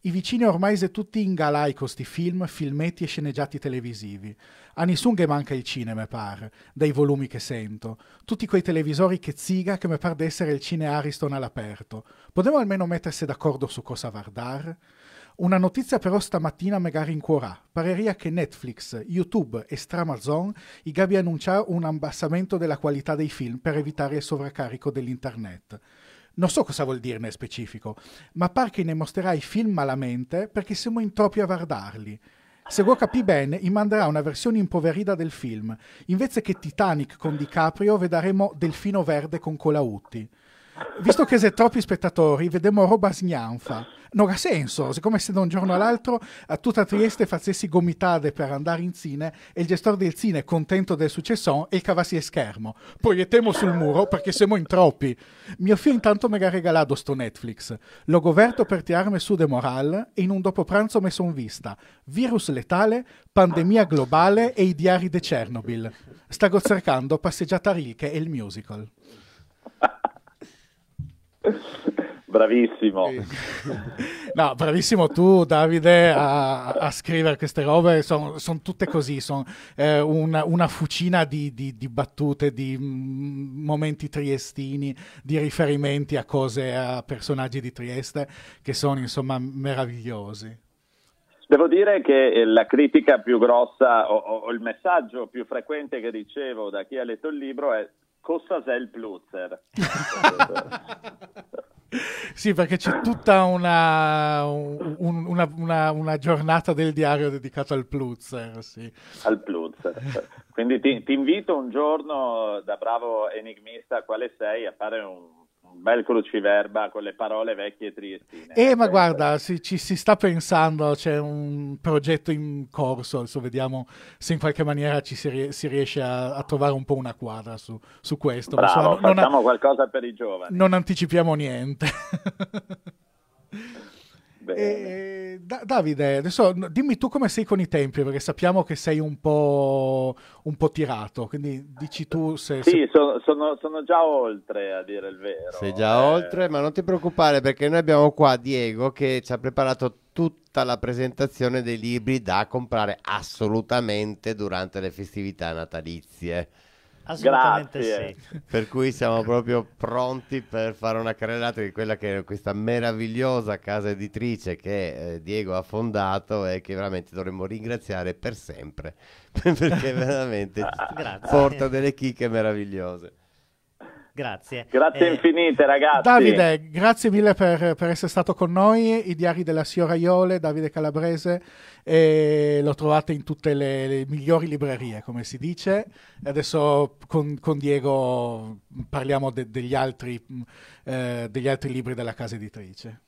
i vicini ormai se tutti in galai con sti film, filmetti e sceneggiati televisivi. A nessuno manca il cinema, par, dai volumi che sento. Tutti quei televisori che ziga che mi par d'essere il cine Ariston all'aperto. Potevo almeno mettersi d'accordo su cosa vardar? Una notizia però stamattina magari in cuorà. Pareria che Netflix, YouTube e Stramazon i gabbi annunciare un abbassamento della qualità dei film per evitare il sovraccarico dell'internet. Non so cosa vuol dire nel specifico, ma par che ne mostrerà i film malamente perché siamo in troppi a guardarli. Se vuoi capire bene, gli manderà una versione impoverita del film. Invece che Titanic con DiCaprio, vedremo Delfino Verde con Colautti visto che siete troppi spettatori, vediamo roba sgnanfa. Non ha senso, siccome se da un giorno all'altro a eh, tutta Trieste facessi gomitate per andare in cine e il gestore del cine è contento del successo e cavassi il schermo. Proiettiamo sul muro perché siamo in troppi. Mio figlio intanto mi ha regalato sto Netflix. L'ho governo per tirarmi su de moral e in un dopo pranzo me son vista. Virus letale, pandemia globale e i diari de Chernobyl. Stavo cercando passeggiata rilke e il musical. Bravissimo. No, bravissimo tu Davide a, a scrivere queste robe, sono son tutte così, sono eh, una, una, fucina di, di, di battute, di mm, momenti triestini, di riferimenti a cose, a personaggi di Trieste che sono insomma meravigliosi. Devo dire che eh, la critica più grossa o, o, il messaggio più frequente che ricevo da chi ha letto il libro è il Plutzer. sì, perché c'è tutta una, un, una, una, una, giornata del diario dedicata al Plutzer. Sì. Al Plutzer. Quindi ti, ti, invito un giorno, da bravo enigmista quale sei, a fare un un bel cruciverba con le parole vecchie e triestine. Eh, ma guarda, si, ci si sta pensando, c'è un progetto in corso, adesso vediamo se in qualche maniera ci si, si riesce a, a, trovare un po' una quadra su, su questo. Bravo, so, facciamo non, qualcosa per i giovani. Non anticipiamo niente. Eh, da- Davide, adesso dimmi tu come sei con i tempi, perché sappiamo che sei un po', un po tirato, quindi dici tu se... Sì, se... Sono, sono, sono, già oltre a dire il vero. Sei già eh... oltre, ma non ti preoccupare perché noi abbiamo qua Diego che ci ha preparato tutta la presentazione dei libri da comprare assolutamente durante le festività natalizie. Assolutamente Grazie. sì. Per cui siamo proprio pronti per fare una carrellata di quella che è questa meravigliosa casa editrice che eh, Diego ha fondato e che veramente dovremmo ringraziare per sempre perché veramente porta delle chicche meravigliose. Grazie. Grazie eh, infinite ragazzi. Davide, grazie mille per, per, essere stato con noi. I diari della signora Iole, Davide Calabrese, eh, lo trovate in tutte le, le, migliori librerie, come si dice. Adesso con, con Diego parliamo de, degli, altri, mm, eh, degli altri libri della casa editrice.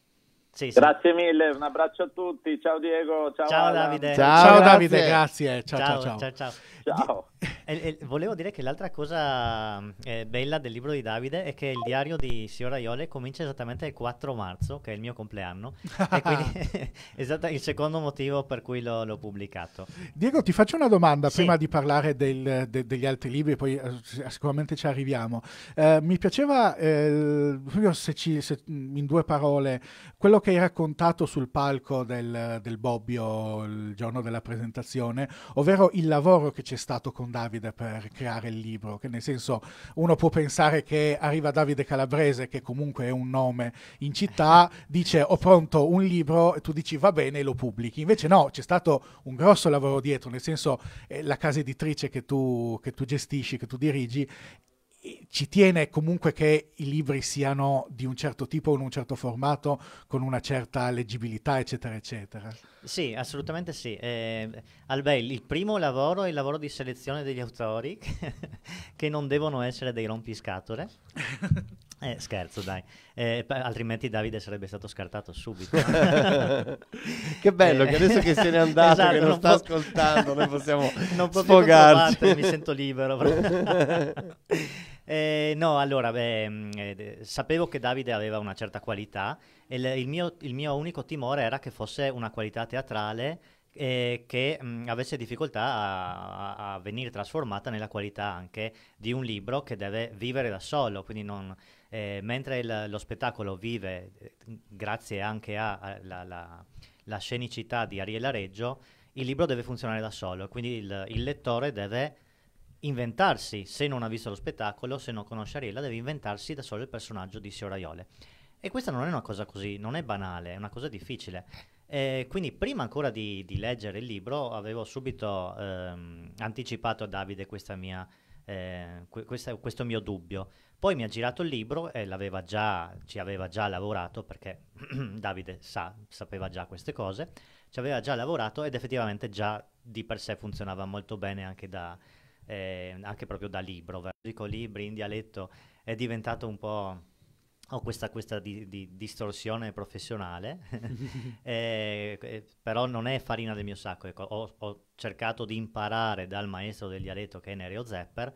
Sì, sì. Grazie mille, un abbraccio a tutti. Ciao Diego, ciao, ciao Davide. Ciao, ciao Davide, grazie. ciao, ciao. ciao. ciao, ciao. Ciao. E, e, volevo dire che l'altra cosa eh, bella del libro di Davide è che il diario di Signora Iole comincia esattamente il 4 marzo, che è il mio compleanno, e quindi esatto il secondo motivo per cui l'ho, l'ho pubblicato. Diego, ti faccio una domanda sì. prima di parlare del, de, degli altri libri, poi eh, eh sicuramente ci arriviamo. Eh, mi piaceva, eh, se ci, se, in due parole, quello che hai raccontato sul palco del, del Bobbio il giorno della presentazione, ovvero il lavoro che c'è c'è stato con Davide per creare il libro, che nel senso uno può pensare che arriva Davide Calabrese, che comunque è un nome in città, dice ho pronto un libro e tu dici va bene e lo pubblichi. Invece no, c'è stato un grosso lavoro dietro, nel senso eh, la casa editrice che tu, che tu gestisci, che tu dirigi, ci tiene comunque che i libri siano di un certo tipo, in un certo formato, con una certa leggibilità, eccetera, eccetera. Sì, assolutamente sì. Eh, Albel, il primo lavoro è il lavoro di selezione degli autori, che non devono essere dei rompiscatole. Eh, scherzo, dai. Eh, pa- altrimenti Davide sarebbe stato scartato subito. che bello eh, che adesso che se n'è eh, andato, esatto, che non, non sta po- ascoltando, noi possiamo non sfogarci. Mi sento libero. Eh, no, allora, beh, mm, eh, sapevo che Davide aveva una certa qualità e il, il, mio, il mio unico timore era che fosse una qualità teatrale che mh, mm, avesse difficoltà a, a, venire trasformata nella qualità anche di un libro che deve vivere da solo, quindi non, eh, mentre il, lo spettacolo vive eh, grazie anche alla scenicità di Ariella Reggio, il libro deve funzionare da solo, quindi il, il, lettore deve inventarsi, se non ha visto lo spettacolo, se non conosce Ariella, deve inventarsi da solo il personaggio di Sioraiole. E questa non è una cosa così, non è banale, è una cosa difficile. Eh, quindi prima ancora di, di, leggere il libro avevo subito ehm, anticipato a Davide questa mia eh, questo, questo mio dubbio. Poi mi ha girato il libro e l'aveva già, ci aveva già lavorato perché Davide sa, sapeva già queste cose, ci aveva già lavorato ed effettivamente già di per sé funzionava molto bene anche, da, eh, anche proprio da libro. Dico libri in dialetto è diventato un po' ho questa, questa di, di distorsione professionale, eh, eh, però non è farina del mio sacco. Ecco, ho, ho, cercato di imparare dal maestro del dialetto che è Nereo Zepper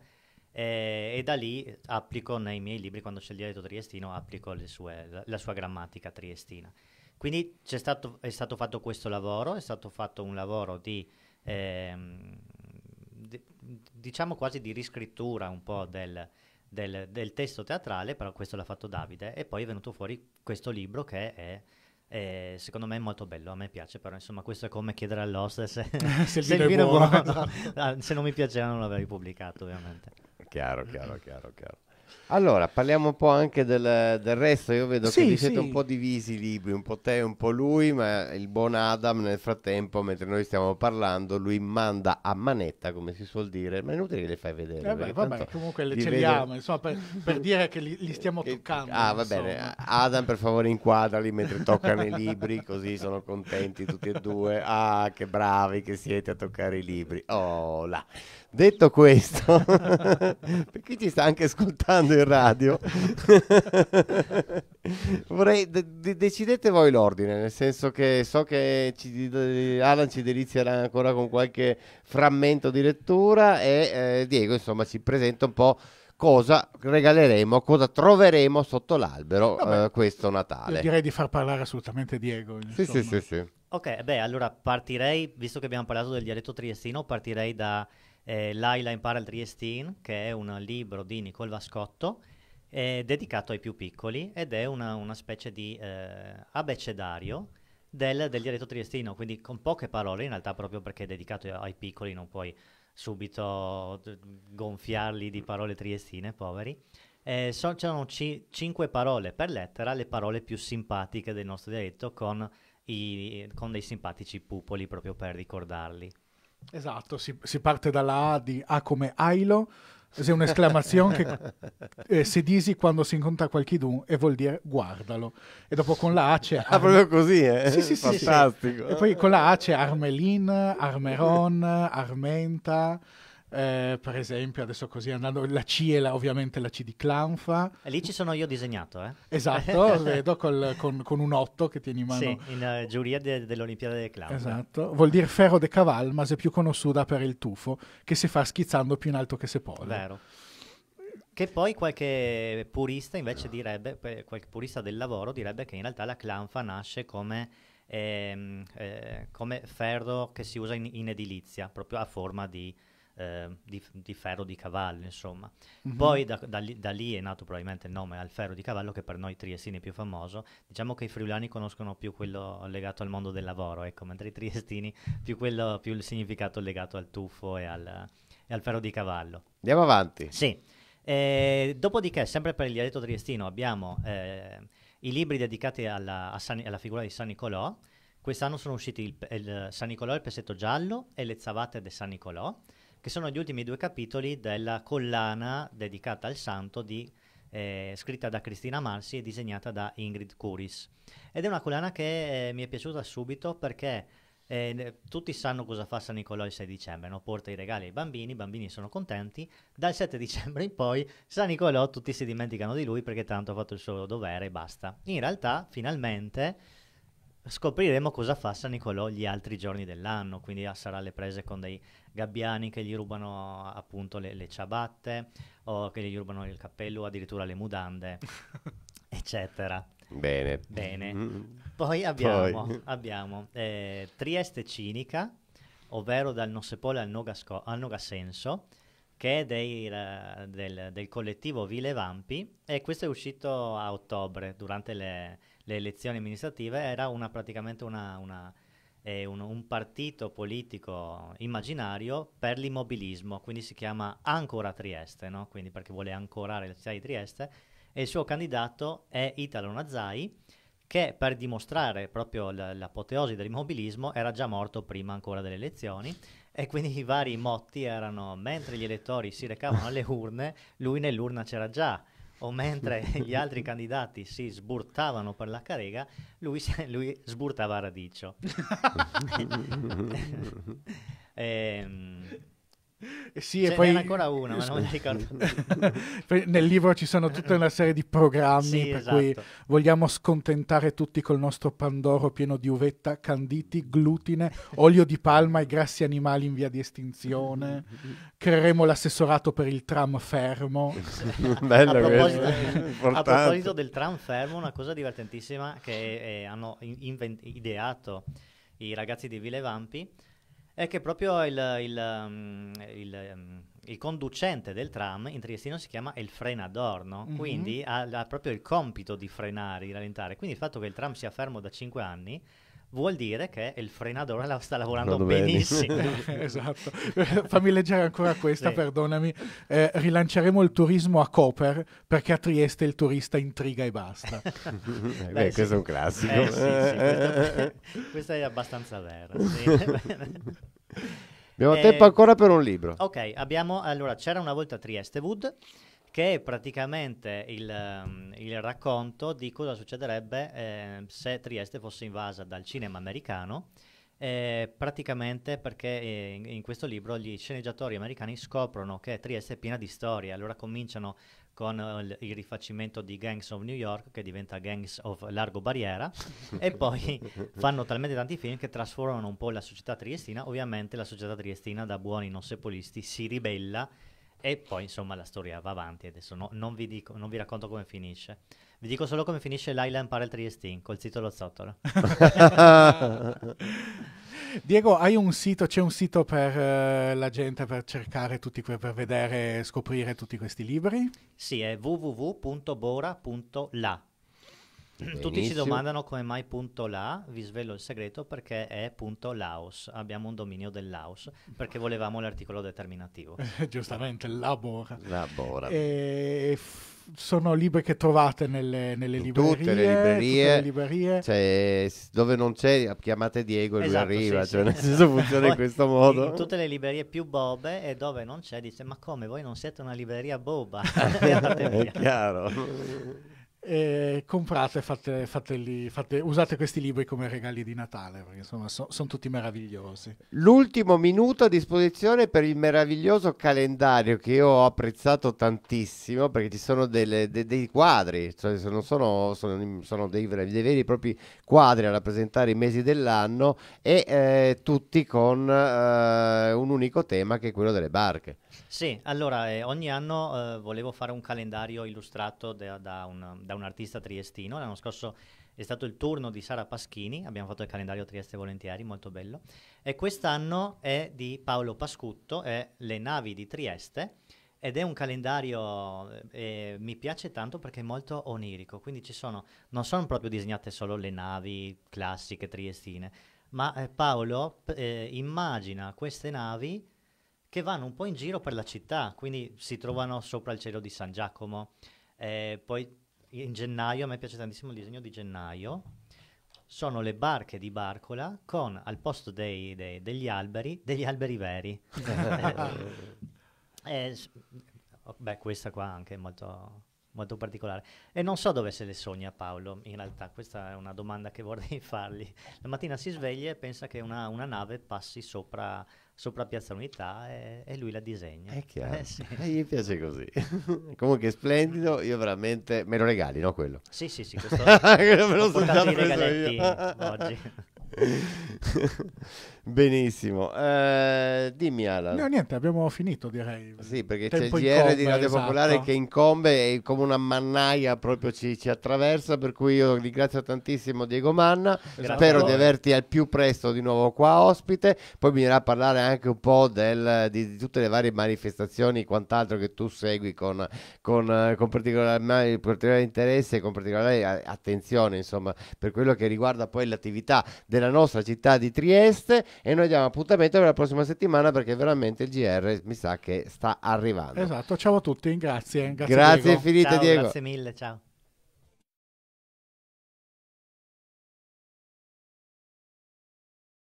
eh, e da lì applico nei miei libri, quando c'è il dialetto triestino, applico sue, la, la, sua grammatica triestina. Quindi stato, è stato fatto questo lavoro, è stato fatto un lavoro di, ehm, di diciamo quasi di riscrittura un po' del del, del, testo teatrale, però questo l'ha fatto Davide, e poi è venuto fuori questo libro che è, è secondo me molto bello, a me piace, però insomma questo è come chiedere all'oste se, se, il vino è buono, buono. Ah, se non mi piaceva non l'avrei pubblicato ovviamente. Chiaro, chiaro, chiaro, chiaro. Allora, parliamo un po' anche del, del resto. Io vedo sì, che vi siete sì. un po' divisi i libri, un po' te, un po' lui, ma il buon Adam nel frattempo, mentre noi stiamo parlando, lui manda a manetta, come si suol dire, ma è inutile che le fai vedere. Eh beh, vabbè, comunque le ce vede... insomma, per, per, dire che li, li stiamo eh, toccando. Ah, va bene. Adam, per favore, inquadrali mentre toccano i libri, così sono contenti tutti e due. Ah, che bravi che siete a toccare i libri. Oh, là. Detto questo, per chi ci sta anche ascoltando in radio, vorrei, de- decidete voi l'ordine, nel senso che so che ci, Alan ci delizierà ancora con qualche frammento di lettura e eh, Diego insomma ci presenta un po' cosa regaleremo, cosa troveremo sotto l'albero Vabbè, eh, questo Natale. Direi di far parlare assolutamente Diego. Sì, sì, sì, sì. Ok, beh, allora partirei, visto che abbiamo parlato del dialetto triestino, partirei da eh, Laila impara il Triestin, che è un libro di Nicole Vascotto, eh, dedicato ai più piccoli ed è una, una specie di eh, abecedario del, del, dialetto triestino, quindi con poche parole in realtà proprio perché è dedicato ai piccoli, non puoi subito gonfiarli di parole triestine, poveri. Eh, so, c'erano ci, cinque parole per lettera, le parole più simpatiche del nostro dialetto con, i, con dei simpatici pupoli proprio per ricordarli. Esatto, si, si parte dalla A di A come Ailo, è un'esclamazione che eh, si disi quando si incontra qualchidun e vuol dire guardalo. E dopo con la A c'è... Ar- ah, proprio così, eh? Sì, sì, sì. Fantastico. Sì. E poi con la A c'è Armelin, Armeron, Armenta... Eh, per esempio, adesso così andando, la C è la, ovviamente la C di Clanfa. E lì ci sono io disegnato, eh? Esatto, vedo col, con, con, un otto che tieni in mano. Sì, in uh, giuria de, dell'Olimpiade del Clanfa. Esatto, vuol dire ferro de caval, ma se più conosciuta per il tufo, che si fa schizzando più in alto che se pole. Vero. Che poi qualche purista invece direbbe, qualche purista del lavoro direbbe che in realtà la Clanfa nasce come... Ehm, eh, come ferro che si usa in, in edilizia, proprio a forma di, eh, di, di, ferro di cavallo, insomma. Mm-hmm. Poi da, da, lì, da, lì, è nato probabilmente il nome al ferro di cavallo, che per noi triestini è più famoso. Diciamo che i friulani conoscono più quello legato al mondo del lavoro, ecco, mentre i triestini più, quello, più il significato legato al tuffo e al, e al ferro di cavallo. Andiamo avanti. Sì. E, eh, dopodiché, sempre per il dialetto triestino, abbiamo eh, i libri dedicati alla, San, alla, figura di San Nicolò. Quest'anno sono usciti il, il San Nicolò e il pezzetto giallo e le zavate di San Nicolò che sono gli ultimi due capitoli della collana dedicata al santo di, eh, scritta da Cristina Marsi e disegnata da Ingrid Curis. Ed è una collana che eh, mi è piaciuta subito perché eh, tutti sanno cosa fa San Nicolò il 6 dicembre, no? porta i regali ai bambini, i bambini sono contenti, dal 7 dicembre in poi San Nicolò tutti si dimenticano di lui perché tanto ha fatto il suo dovere e basta. In realtà finalmente scopriremo cosa fa San Nicolò gli altri giorni dell'anno, quindi sarà alle prese con dei gabbiani che gli rubano appunto le, le ciabatte o che gli rubano il cappello o addirittura le mudande, eccetera. Bene. Bene. Mm. Poi abbiamo, Poi. abbiamo eh, Trieste Cinica, ovvero dal Nosepole al, al Nogasenso, che è dei, uh, del, del, collettivo Vile Vampi e questo è uscito a ottobre durante le, le elezioni amministrative, era una, praticamente una, una, è un, un, partito politico immaginario per l'immobilismo, quindi si chiama Ancora Trieste, no? quindi perché vuole ancorare la città di Trieste, e il suo candidato è Italo Nazai, che per dimostrare proprio l- l'apoteosi dell'immobilismo era già morto prima ancora delle elezioni, e quindi i vari motti erano mentre gli elettori si recavano alle urne, lui nell'urna c'era già o mentre gli altri candidati si sburtavano per la carega, lui, lui sburtava a radicio. ehm, eh, sì, Ce e poi... ancora una, ma non me ricordo. Nel libro ci sono tutta una serie di programmi sì, per esatto. cui vogliamo scontentare tutti col nostro pandoro pieno di uvetta, canditi, glutine, olio di palma e grassi animali in via di estinzione. Creeremo l'assessorato per il tram fermo. Bello a, proposito, a proposito del tram fermo, una cosa divertentissima che eh, hanno invent- ideato i ragazzi di Vile Vampi è che proprio il, il, um, il, um, il, conducente del tram in triestino si chiama il frenador, no? mm-hmm. quindi ha, ha proprio il compito di frenare, di rallentare. Quindi il fatto che il tram sia fermo da 5 anni vuol dire che il frenatore la sta lavorando Vado benissimo. esatto. Eh, fammi leggere ancora questa, sì. perdonami. Eh, rilanceremo il turismo a Coper perché a Trieste il turista intriga e basta. Beh, Beh, questo sì. è un classico. Eh, sì, questo, questo, è abbastanza vero. abbiamo eh, tempo ancora per un libro. Ok, abbiamo, allora c'era una volta Trieste Wood che è praticamente il, ehm, il racconto di cosa succederebbe eh, se Trieste fosse invasa dal cinema americano. Eh, praticamente perché in, eh, in questo libro gli sceneggiatori americani scoprono che Trieste è piena di storie, allora cominciano con eh, il, il, rifacimento di Gangs of New York che diventa Gangs of Largo Barriera e poi fanno talmente tanti film che trasformano un po' la società triestina ovviamente la società triestina da buoni non sepolisti si ribella e poi insomma la storia va avanti, adesso no, non, vi dico, non vi racconto come finisce. Vi dico solo come finisce Laila impara il Triestin col titolo zottolo. Diego, hai un sito, c'è un sito per uh, la gente per cercare tutti que- per vedere scoprire tutti questi libri? Sì, è www.bora.la Benissimo. Tutti ci domandano come mai punto .la, vi svelo il segreto perché è punto .laos, abbiamo un dominio del Laos perché volevamo l'articolo determinativo. Giustamente, labora. Labora. E sono libri che trovate nelle, nelle librerie. Tutte le librerie. Tutte le librerie. Cioè, dove non c'è, chiamate Diego e esatto, lui arriva. Sì, cioè, sì. nel senso funziona in questo modo. In tutte le librerie più bobe e dove non c'è, dice: Ma come voi non siete una libreria boba? è chiaro eh, comprate, fate, fateli, fate, usate questi libri come regali di Natale, perché insomma so, sono tutti meravigliosi. L'ultimo minuto a disposizione per il meraviglioso calendario che io ho apprezzato tantissimo, perché ci sono delle, de, dei quadri, cioè sono, sono, sono, sono dei, dei, veri e propri quadri a rappresentare i mesi dell'anno e eh, tutti con eh, un unico tema che è quello delle barche. Sì, allora eh, ogni anno eh, volevo fare un calendario illustrato da, da un da un artista triestino. L'anno scorso è stato il turno di Sara Paschini, abbiamo fatto il calendario Trieste Volentieri, molto bello. E quest'anno è di Paolo Pascutto, è Le navi di Trieste. Ed è un calendario eh, eh mi piace tanto perché è molto onirico, quindi ci sono, non sono proprio disegnate solo le navi classiche triestine, ma eh, Paolo eh, immagina queste navi che vanno un po' in giro per la città, quindi si trovano sopra il cielo di San Giacomo, eh, poi in gennaio, a me piace tantissimo il disegno di gennaio, sono le barche di Barcola con al posto dei, dei, degli alberi, degli alberi veri. eh, eh oh, beh, questa qua anche è molto, molto particolare. E non so dove se le sogna Paolo, in realtà, questa è una domanda che vorrei fargli. La mattina si sveglia e pensa che una, una nave passi sopra sopra Piazza Unità e, e lui la disegna. È chiaro, eh, sì. e gli piace così. Comunque è splendido, io veramente... Me lo regali, no quello? Sì, sì, sì, questo... me lo sono già preso io. oggi. Benissimo, eh, dimmi Alan. No, niente, abbiamo finito direi. Sì, perché Tempo c'è il GR di Radio esatto. Popolare che incombe e come una mannaia proprio ci, ci, attraversa, per cui io ringrazio tantissimo Diego Manna, esatto. spero di averti al più presto di nuovo qua ospite, poi bisognerà parlare anche un po' del, di, di, tutte le varie manifestazioni e quant'altro che tu segui con, con, eh, con particolare, eh, particolare interesse e con particolare eh, attenzione, insomma, per quello che riguarda poi l'attività della della nostra città di Trieste e noi diamo appuntamento per la prossima settimana perché veramente il GR mi sa che sta arrivando. Esatto, ciao a tutti, grazie. Grazie, grazie Diego. infinite ciao, Diego. Grazie mille, ciao.